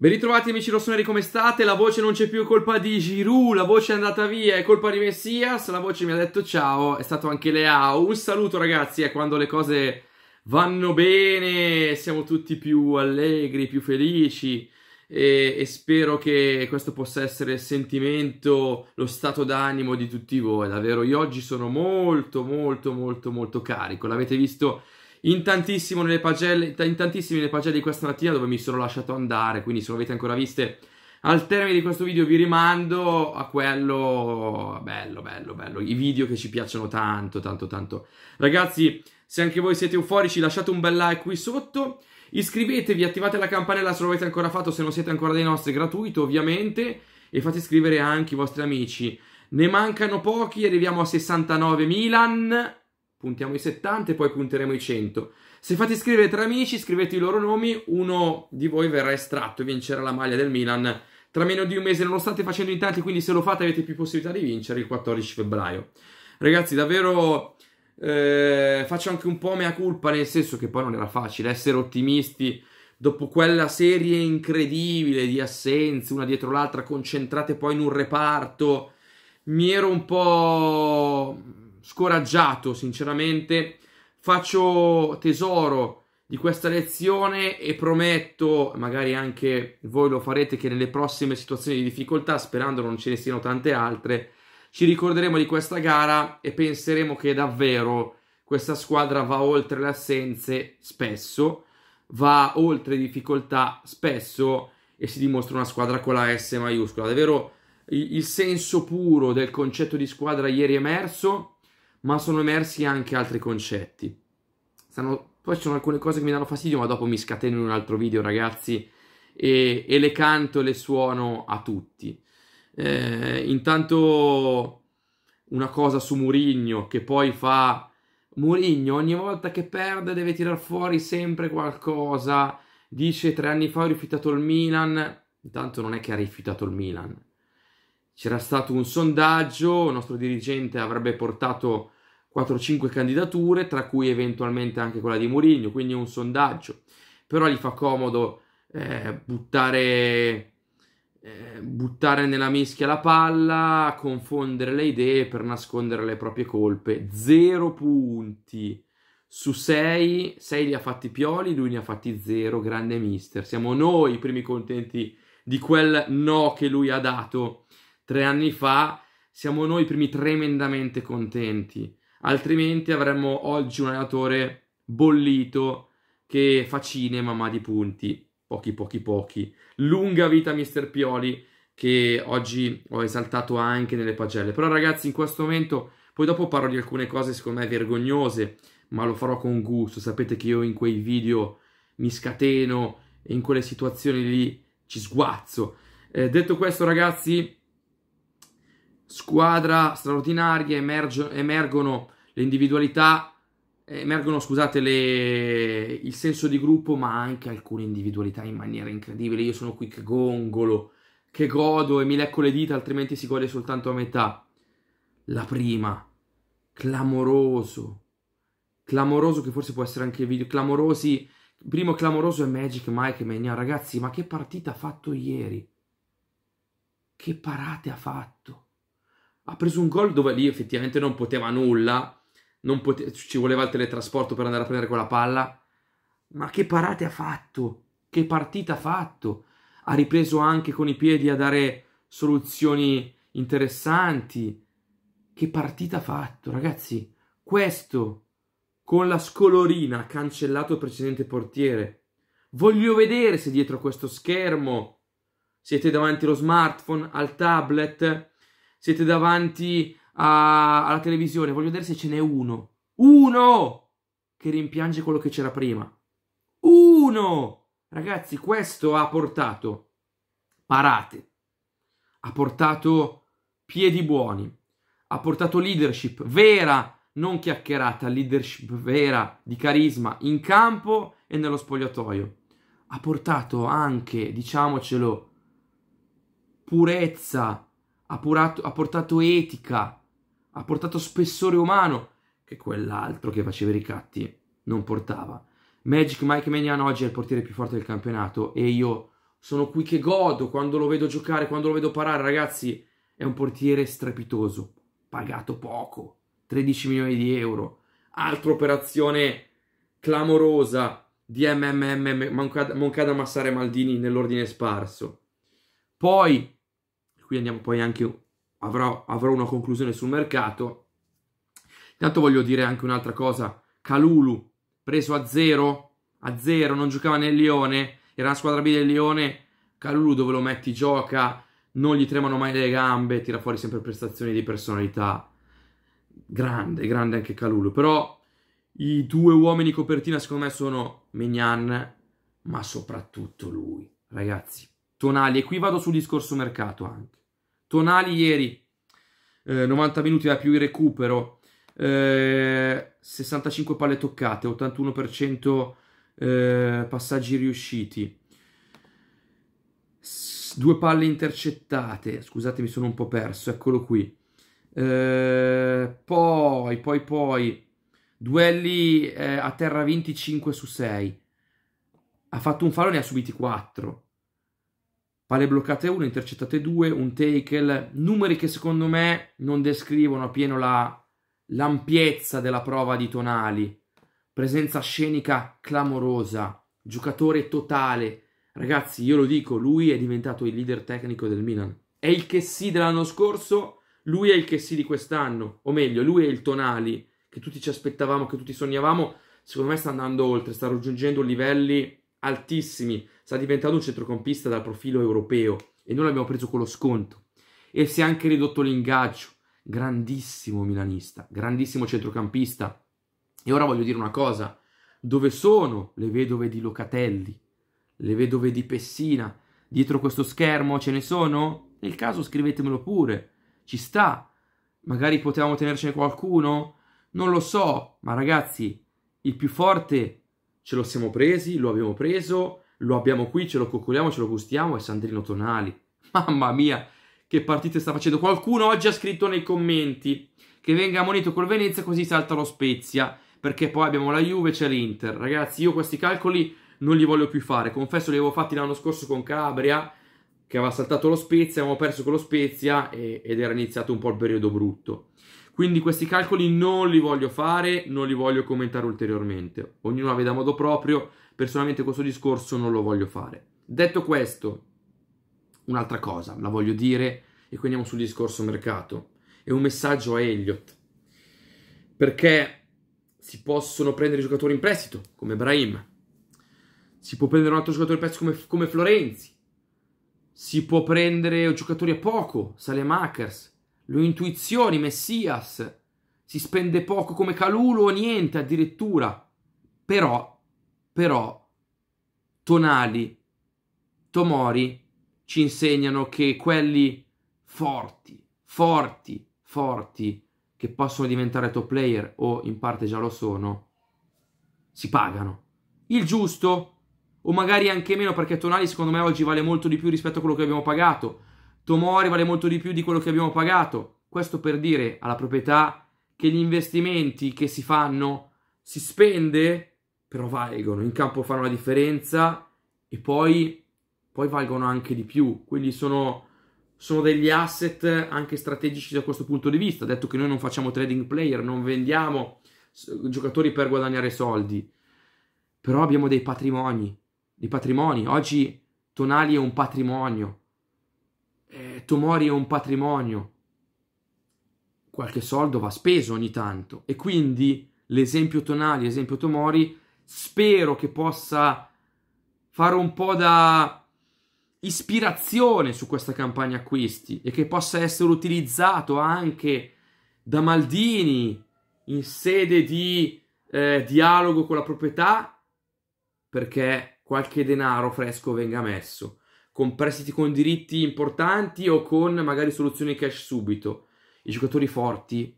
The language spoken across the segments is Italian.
Ben ritrovati amici rossoneri, come state? La voce non c'è più, è colpa di Giroud, la voce è andata via, è colpa di Messias, la voce mi ha detto ciao, è stato anche Leao. Un saluto ragazzi, è quando le cose vanno bene, siamo tutti più allegri, più felici e, e spero che questo possa essere il sentimento, lo stato d'animo di tutti voi, davvero. Io oggi sono molto, molto, molto, molto carico, l'avete visto in, tantissimo nelle pagelle, in tantissime le pagelle di questa mattina dove mi sono lasciato andare, quindi se lo avete ancora viste al termine di questo video vi rimando a quello bello, bello, bello, i video che ci piacciono tanto, tanto, tanto. Ragazzi, se anche voi siete euforici lasciate un bel like qui sotto, iscrivetevi, attivate la campanella se non l'avete ancora fatto, se non siete ancora dei nostri, gratuito ovviamente, e fate iscrivere anche i vostri amici. Ne mancano pochi, arriviamo a 69 Milan puntiamo i 70 e poi punteremo i 100. Se fate scrivere tre amici, scrivete i loro nomi, uno di voi verrà estratto e vincerà la maglia del Milan tra meno di un mese, non lo state facendo in tanti, quindi se lo fate avete più possibilità di vincere il 14 febbraio. Ragazzi, davvero eh, faccio anche un po' mea culpa, nel senso che poi non era facile essere ottimisti dopo quella serie incredibile di assenze, una dietro l'altra, concentrate poi in un reparto. Mi ero un po' scoraggiato, sinceramente. Faccio tesoro di questa lezione e prometto, magari anche voi lo farete, che nelle prossime situazioni di difficoltà, sperando non ce ne siano tante altre, ci ricorderemo di questa gara e penseremo che davvero questa squadra va oltre le assenze spesso, va oltre difficoltà spesso e si dimostra una squadra con la S maiuscola. Davvero il senso puro del concetto di squadra ieri emerso ma sono emersi anche altri concetti. Stanno... poi ci sono alcune cose che mi danno fastidio, ma dopo mi scateno in un altro video, ragazzi, e, e le canto e le suono a tutti. Eh, intanto una cosa su Murigno che poi fa Murigno ogni volta che perde deve tirar fuori sempre qualcosa. Dice tre anni fa ho rifiutato il Milan. Intanto non è che ha rifiutato il Milan, c'era stato un sondaggio, il nostro dirigente avrebbe portato 4-5 candidature, tra cui eventualmente anche quella di Mourinho, quindi un sondaggio. Però gli fa comodo eh, buttare, eh, buttare nella mischia la palla, confondere le idee per nascondere le proprie colpe. Zero punti su 6, 6 li ha fatti Pioli, lui ne ha fatti 0, grande mister. Siamo noi i primi contenti di quel no che lui ha dato tre anni fa, siamo noi primi tremendamente contenti, altrimenti avremmo oggi un allenatore bollito che fa cinema ma di punti, pochi pochi pochi. Lunga vita mister Pioli che oggi ho esaltato anche nelle pagelle. Però ragazzi in questo momento, poi dopo parlo di alcune cose secondo me vergognose, ma lo farò con gusto, sapete che io in quei video mi scateno e in quelle situazioni lì ci sguazzo. Eh, detto questo ragazzi, squadra straordinaria, emerge, emergono le individualità, emergono, scusate, le, il senso di gruppo, ma anche alcune individualità in maniera incredibile. Io sono qui che gongolo, che godo e mi lecco le dita, altrimenti si gode soltanto a metà. La prima, clamoroso, clamoroso che forse può essere anche video, clamorosi, primo clamoroso è Magic Mike Magnan, ragazzi, ma che partita ha fatto ieri? Che parate ha fatto? ha preso un gol dove lì effettivamente non poteva nulla, non pote- ci voleva il teletrasporto per andare a prendere quella palla. Ma che parate ha fatto! Che partita ha fatto! Ha ripreso anche con i piedi a dare soluzioni interessanti. Che partita ha fatto, ragazzi! Questo con la scolorina ha cancellato il precedente portiere. Voglio vedere se dietro questo schermo siete davanti allo smartphone, al tablet siete davanti a, alla televisione, voglio vedere se ce n'è uno. Uno che rimpiange quello che c'era prima. Uno! Ragazzi, questo ha portato parate, ha portato piedi buoni, ha portato leadership vera, non chiacchierata, leadership vera, di carisma, in campo e nello spogliatoio. Ha portato anche, diciamocelo, purezza, ha, purato, ha portato etica, ha portato spessore umano che quell'altro che faceva i ricatti non portava. Magic Mike Magnano oggi è il portiere più forte del campionato e io sono qui che godo quando lo vedo giocare, quando lo vedo parare, ragazzi, è un portiere strepitoso, pagato poco, 13 milioni di euro, altra operazione clamorosa di MMM Moncada, Moncada Massare Maldini nell'ordine sparso. Poi qui andiamo poi anche, avrò, avrò una conclusione sul mercato. Intanto voglio dire anche un'altra cosa, Calulu preso a zero, a zero, non giocava nel Lione, era la squadra B del Lione, Calulu dove lo metti gioca, non gli tremano mai le gambe, tira fuori sempre prestazioni di personalità, grande, grande anche Calulu, però i due uomini copertina secondo me sono Mignan, ma soprattutto lui, ragazzi, Tonali, e qui vado sul discorso mercato anche. Tonali ieri, eh, 90 minuti da più il recupero, eh, 65 palle toccate, 81% eh, passaggi riusciti, S- due palle intercettate, scusate mi sono un po' perso, eccolo qui. Eh, poi, poi, poi, duelli eh, a terra 25 su 6. Ha fatto un fallo, ne ha subiti 4 palle bloccate 1, intercettate 2, un tackle, numeri che secondo me non descrivono appieno la, l'ampiezza della prova di Tonali, presenza scenica clamorosa, giocatore totale. Ragazzi, io lo dico, lui è diventato il leader tecnico del Milan. È il che sì dell'anno scorso, lui è il che sì di quest'anno, o meglio, lui è il Tonali che tutti ci aspettavamo, che tutti sognavamo. Secondo me sta andando oltre, sta raggiungendo livelli altissimi sta diventando un centrocampista dal profilo europeo e noi l'abbiamo preso con lo sconto. E si è anche ridotto l'ingaggio. Grandissimo milanista, grandissimo centrocampista. E ora voglio dire una cosa. Dove sono le vedove di Locatelli? Le vedove di Pessina? Dietro questo schermo ce ne sono? Nel caso scrivetemelo pure. Ci sta. Magari potevamo tenercene qualcuno? Non lo so, ma ragazzi, il più forte ce lo siamo presi, lo abbiamo preso lo abbiamo qui, ce lo coccoliamo, ce lo gustiamo, è Sandrino Tonali. Mamma mia, che partite sta facendo. Qualcuno oggi ha scritto nei commenti che venga ammonito col Venezia così salta lo Spezia, perché poi abbiamo la Juve, c'è l'Inter. Ragazzi, io questi calcoli non li voglio più fare. Confesso li avevo fatti l'anno scorso con Cabria, che aveva saltato lo Spezia, avevamo perso con lo Spezia e, ed era iniziato un po' il periodo brutto. Quindi questi calcoli non li voglio fare, non li voglio commentare ulteriormente. Ognuno la vede a modo proprio, personalmente questo discorso non lo voglio fare. Detto questo, un'altra cosa, la voglio dire e qui andiamo sul discorso mercato. È un messaggio a Elliot. Perché si possono prendere i giocatori in prestito, come Brahim. Si può prendere un altro giocatore in prestito come, come Florenzi si può prendere giocatori a poco, Salemakers, lo intuizioni, Messias, si spende poco come Calulo o niente addirittura. Però, però, Tonali, Tomori ci insegnano che quelli forti, forti, forti, che possono diventare top player o in parte già lo sono, si pagano. Il giusto o magari anche meno perché Tonali secondo me oggi vale molto di più rispetto a quello che abbiamo pagato. Tomori vale molto di più di quello che abbiamo pagato. Questo per dire alla proprietà che gli investimenti che si fanno si spende, però valgono, in campo fanno la differenza e poi, poi valgono anche di più. Quindi sono, sono degli asset anche strategici da questo punto di vista, detto che noi non facciamo trading player, non vendiamo giocatori per guadagnare soldi, però abbiamo dei patrimoni di patrimoni. Oggi Tonali è un patrimonio, eh, Tomori è un patrimonio. Qualche soldo va speso ogni tanto e quindi l'esempio Tonali, l'esempio Tomori, spero che possa fare un po' da ispirazione su questa campagna acquisti e che possa essere utilizzato anche da Maldini in sede di eh, dialogo con la proprietà perché qualche denaro fresco venga messo, con prestiti con diritti importanti o con magari soluzioni cash subito. I giocatori forti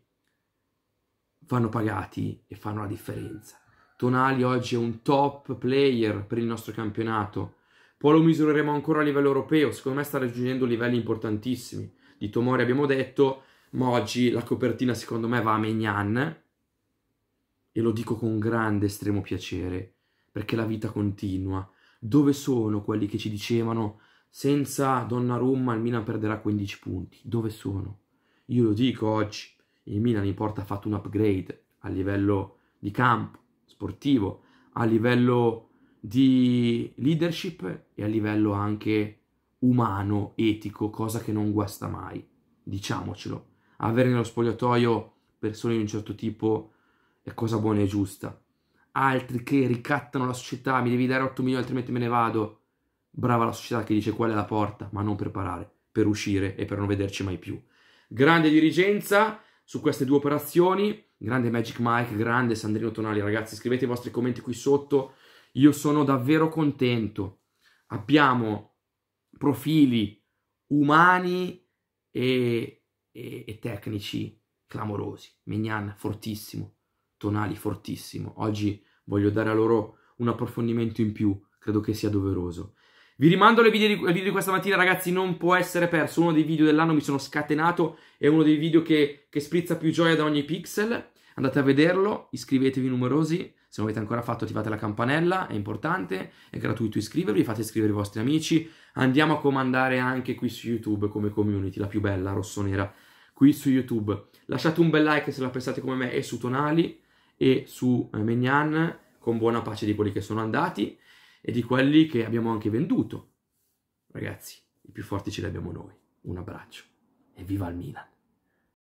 vanno pagati e fanno la differenza. Tonali oggi è un top player per il nostro campionato. Poi lo misureremo ancora a livello europeo, secondo me sta raggiungendo livelli importantissimi. Di Tomori abbiamo detto, ma oggi la copertina secondo me va a Mignan. e lo dico con grande estremo piacere perché la vita continua. Dove sono quelli che ci dicevano senza Donnarumma il Milan perderà 15 punti? Dove sono? Io lo dico oggi, il Milan in porta ha fatto un upgrade a livello di campo, sportivo, a livello di leadership e a livello anche umano, etico, cosa che non guasta mai, diciamocelo. Avere nello spogliatoio persone di un certo tipo è cosa buona e giusta, altri che ricattano la società, mi devi dare 8 milioni altrimenti me ne vado. Brava la società che dice qual è la porta, ma non preparare per uscire e per non vederci mai più. Grande dirigenza su queste due operazioni, grande Magic Mike, grande Sandrino Tonali, ragazzi, scrivete i vostri commenti qui sotto. Io sono davvero contento. Abbiamo profili umani e, e, e tecnici clamorosi. Mignan, fortissimo tonali fortissimo. Oggi voglio dare a loro un approfondimento in più, credo che sia doveroso. Vi rimando al video, video, di questa mattina, ragazzi, non può essere perso. Uno dei video dell'anno mi sono scatenato, è uno dei video che, che sprizza più gioia da ogni pixel. Andate a vederlo, iscrivetevi numerosi. Se non avete ancora fatto, attivate la campanella, è importante, è gratuito iscrivervi, fate iscrivere i vostri amici. Andiamo a comandare anche qui su YouTube come community, la più bella rossonera qui su YouTube. Lasciate un bel like se la pensate come me e su Tonali e su eh, Megnan con buona pace di quelli che sono andati e di quelli che abbiamo anche venduto. Ragazzi, i più forti ce li abbiamo noi. Un abbraccio e viva il Milan!